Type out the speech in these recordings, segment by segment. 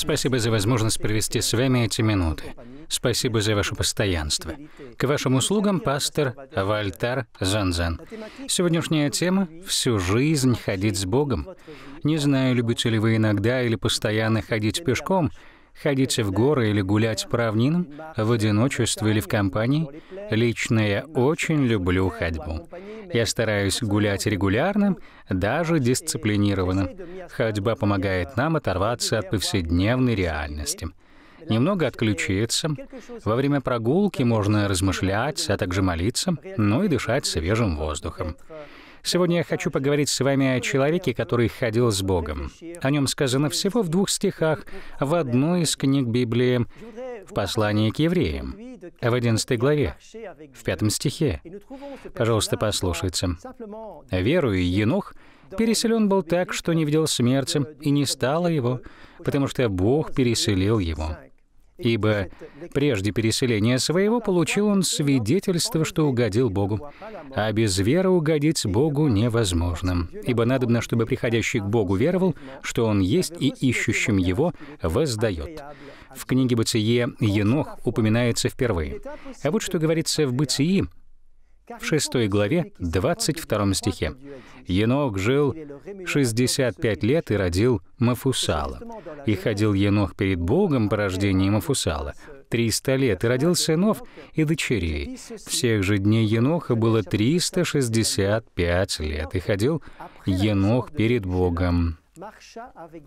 Спасибо за возможность провести с вами эти минуты. Спасибо за ваше постоянство. К вашим услугам пастор Вальтар Занзан. Сегодняшняя тема — «Всю жизнь ходить с Богом». Не знаю, любите ли вы иногда или постоянно ходить пешком, Ходить в горы или гулять по равнинам, в одиночестве или в компании. Лично я очень люблю ходьбу. Я стараюсь гулять регулярно, даже дисциплинированно. Ходьба помогает нам оторваться от повседневной реальности немного отключиться. Во время прогулки можно размышлять, а также молиться, но ну и дышать свежим воздухом. Сегодня я хочу поговорить с вами о человеке, который ходил с Богом. О нем сказано всего в двух стихах в одной из книг Библии, в послании к евреям, в 11 главе, в 5 стихе. Пожалуйста, послушайте. «Верую Енох переселен был так, что не видел смерти, и не стало его, потому что Бог переселил его» ибо прежде переселения своего получил он свидетельство, что угодил Богу. А без веры угодить Богу невозможно, ибо надобно, чтобы приходящий к Богу веровал, что Он есть и ищущим Его воздает. В книге «Бытие» Енох упоминается впервые. А вот что говорится в «Бытии», в 6 главе, 22 стихе. Енох жил 65 лет и родил Мафусала. И ходил Енох перед Богом по рождению Мафусала 300 лет и родил сынов и дочерей. Всех же дней Еноха было 365 лет, и ходил Енох перед Богом.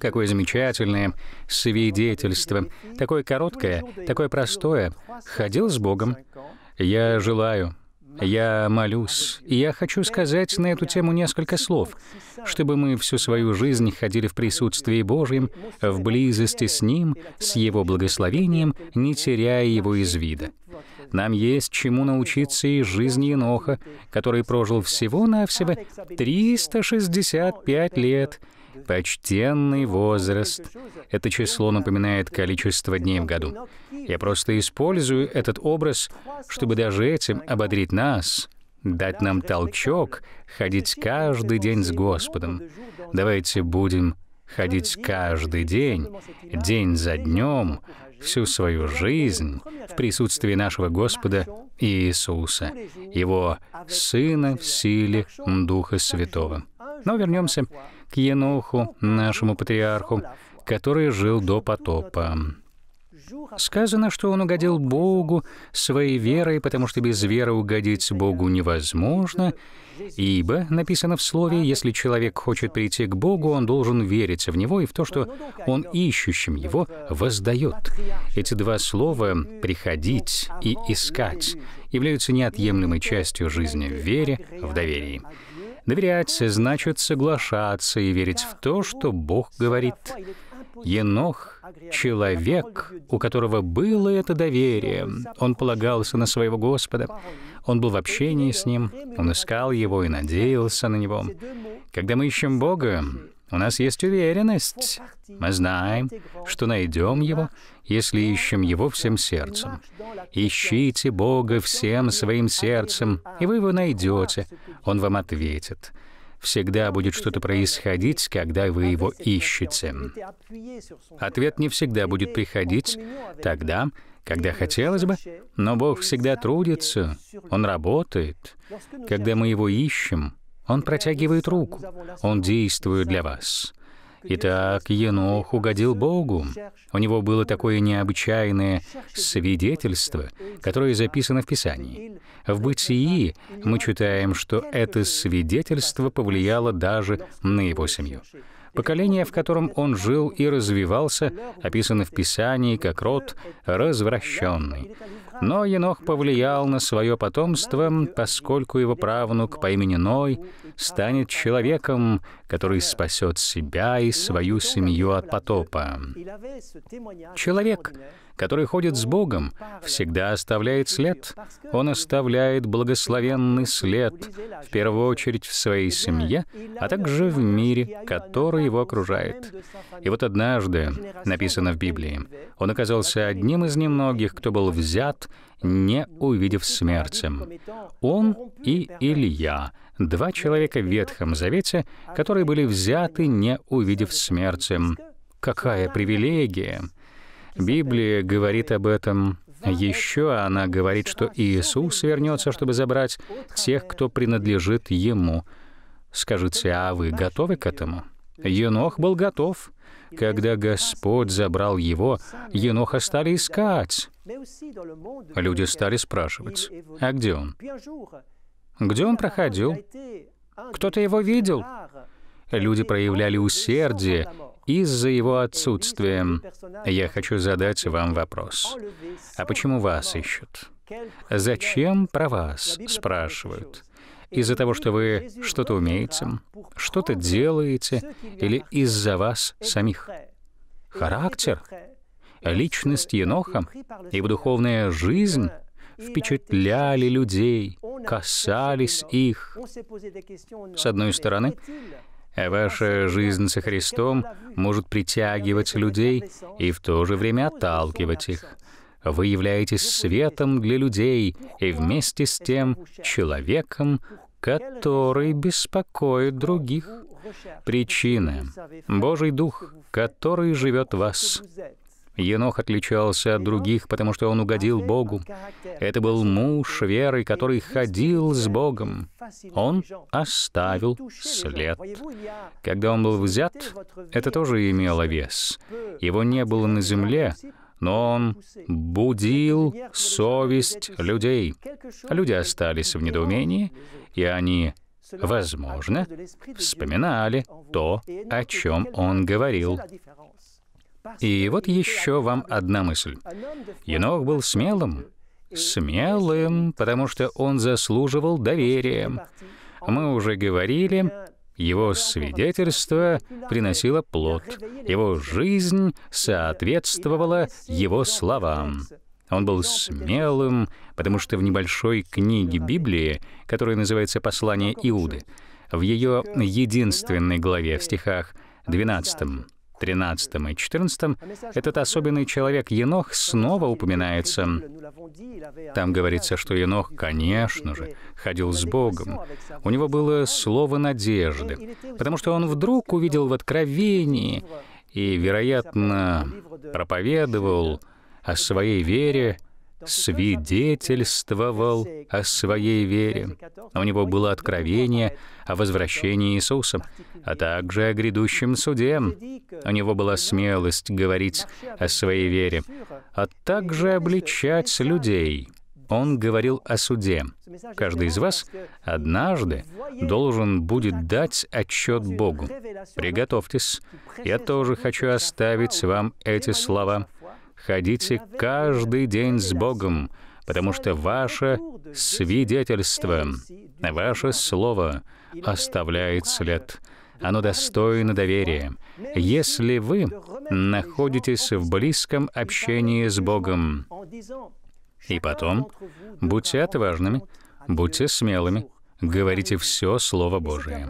Какое замечательное свидетельство, такое короткое, такое простое. Ходил с Богом. Я желаю, я молюсь, и я хочу сказать на эту тему несколько слов, чтобы мы всю свою жизнь ходили в присутствии Божьем, в близости с Ним, с Его благословением, не теряя Его из вида. Нам есть чему научиться из жизни Иноха, который прожил всего-навсего 365 лет — Почтенный возраст. Это число напоминает количество дней в году. Я просто использую этот образ, чтобы даже этим ободрить нас, дать нам толчок ходить каждый день с Господом. Давайте будем ходить каждый день, день за днем, всю свою жизнь в присутствии нашего Господа Иисуса, Его Сына в силе Духа Святого. Но вернемся к Еноху, нашему патриарху, который жил до потопа. Сказано, что он угодил Богу своей верой, потому что без веры угодить Богу невозможно, ибо, написано в Слове, если человек хочет прийти к Богу, он должен вериться в Него и в то, что он ищущим Его воздает. Эти два слова «приходить» и «искать» являются неотъемлемой частью жизни в вере, в доверии. Доверять значит соглашаться и верить в то, что Бог говорит. Енох — человек, у которого было это доверие. Он полагался на своего Господа. Он был в общении с Ним, он искал Его и надеялся на Него. Когда мы ищем Бога, у нас есть уверенность. Мы знаем, что найдем Его, если ищем Его всем сердцем. Ищите Бога всем своим сердцем, и вы Его найдете. Он вам ответит. Всегда будет что-то происходить, когда вы Его ищете. Ответ не всегда будет приходить тогда, когда хотелось бы, но Бог всегда трудится, Он работает. Когда мы Его ищем, он протягивает руку. Он действует для вас. Итак, Енох угодил Богу. У него было такое необычайное свидетельство, которое записано в Писании. В «Бытии» мы читаем, что это свидетельство повлияло даже на его семью. Поколение, в котором он жил и развивался, описано в Писании как род развращенный. Но Енох повлиял на свое потомство, поскольку его правнук по имени Ной станет человеком, который спасет себя и свою семью от потопа. Человек, который ходит с Богом, всегда оставляет след. Он оставляет благословенный след, в первую очередь в своей семье, а также в мире, который его окружает. И вот однажды, написано в Библии, он оказался одним из немногих, кто был взят не увидев смерти. Он и Илья, два человека в Ветхом Завете, которые были взяты, не увидев смерти. Какая привилегия! Библия говорит об этом. Еще она говорит, что Иисус вернется, чтобы забрать тех, кто принадлежит Ему. Скажите, а вы готовы к этому? Енох был готов. Когда Господь забрал его, Еноха стали искать. Люди стали спрашивать, а где он? Где он проходил? Кто-то его видел? Люди проявляли усердие из-за его отсутствия. Я хочу задать вам вопрос. А почему вас ищут? Зачем про вас спрашивают? из-за того, что вы что-то умеете, что-то делаете, или из-за вас самих. Характер, личность Еноха, его духовная жизнь впечатляли людей, касались их. С одной стороны, ваша жизнь со Христом может притягивать людей и в то же время отталкивать их. Вы являетесь светом для людей и вместе с тем человеком, который беспокоит других. Причина — Божий Дух, который живет в вас. Енох отличался от других, потому что он угодил Богу. Это был муж веры, который ходил с Богом. Он оставил след. Когда он был взят, это тоже имело вес. Его не было на земле, но он будил совесть людей. Люди остались в недоумении, и они, возможно, вспоминали то, о чем он говорил. И вот еще вам одна мысль. Енох был смелым, смелым, потому что он заслуживал доверия. Мы уже говорили его свидетельство приносило плод, его жизнь соответствовала его словам. Он был смелым, потому что в небольшой книге Библии, которая называется «Послание Иуды», в ее единственной главе, в стихах 12 13 и 14, этот особенный человек Енох снова упоминается. Там говорится, что Енох, конечно же, ходил с Богом. У него было слово надежды, потому что он вдруг увидел в откровении и, вероятно, проповедовал о своей вере свидетельствовал о своей вере. У него было откровение о возвращении Иисуса, а также о грядущем суде. У него была смелость говорить о своей вере, а также обличать людей. Он говорил о суде. Каждый из вас однажды должен будет дать отчет Богу. Приготовьтесь. Я тоже хочу оставить вам эти слова. Ходите каждый день с Богом, потому что ваше свидетельство, ваше слово оставляет след. Оно достойно доверия. Если вы находитесь в близком общении с Богом, и потом будьте отважными, будьте смелыми, говорите все Слово Божие.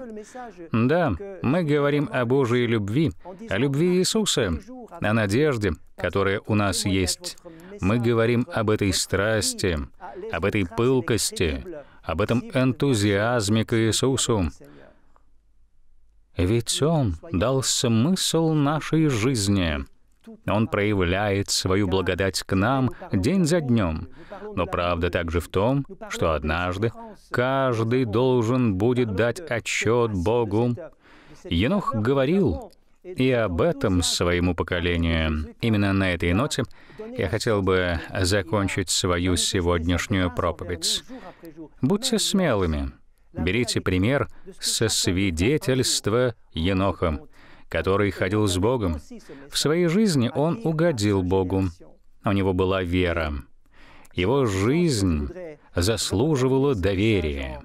Да, мы говорим о Божьей любви, о любви Иисуса, о надежде, которая у нас есть. Мы говорим об этой страсти, об этой пылкости, об этом энтузиазме к Иисусу. Ведь Он дал смысл нашей жизни — он проявляет свою благодать к нам день за днем. Но правда также в том, что однажды каждый должен будет дать отчет Богу. Енох говорил, и об этом своему поколению. Именно на этой ноте я хотел бы закончить свою сегодняшнюю проповедь. Будьте смелыми. Берите пример со свидетельства Еноха который ходил с Богом. В своей жизни он угодил Богу. У него была вера. Его жизнь заслуживала доверия.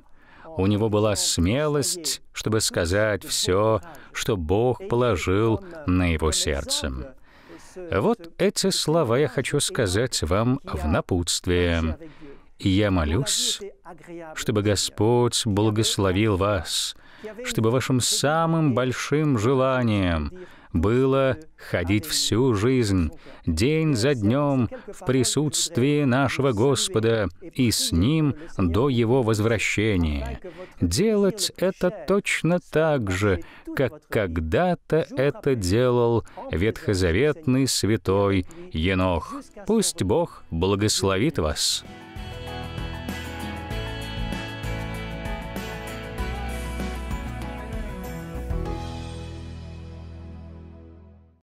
У него была смелость, чтобы сказать все, что Бог положил на его сердце. Вот эти слова я хочу сказать вам в напутствии я молюсь, чтобы Господь благословил вас, чтобы вашим самым большим желанием было ходить всю жизнь, день за днем, в присутствии нашего Господа и с Ним до Его возвращения. Делать это точно так же, как когда-то это делал ветхозаветный святой Енох. Пусть Бог благословит вас.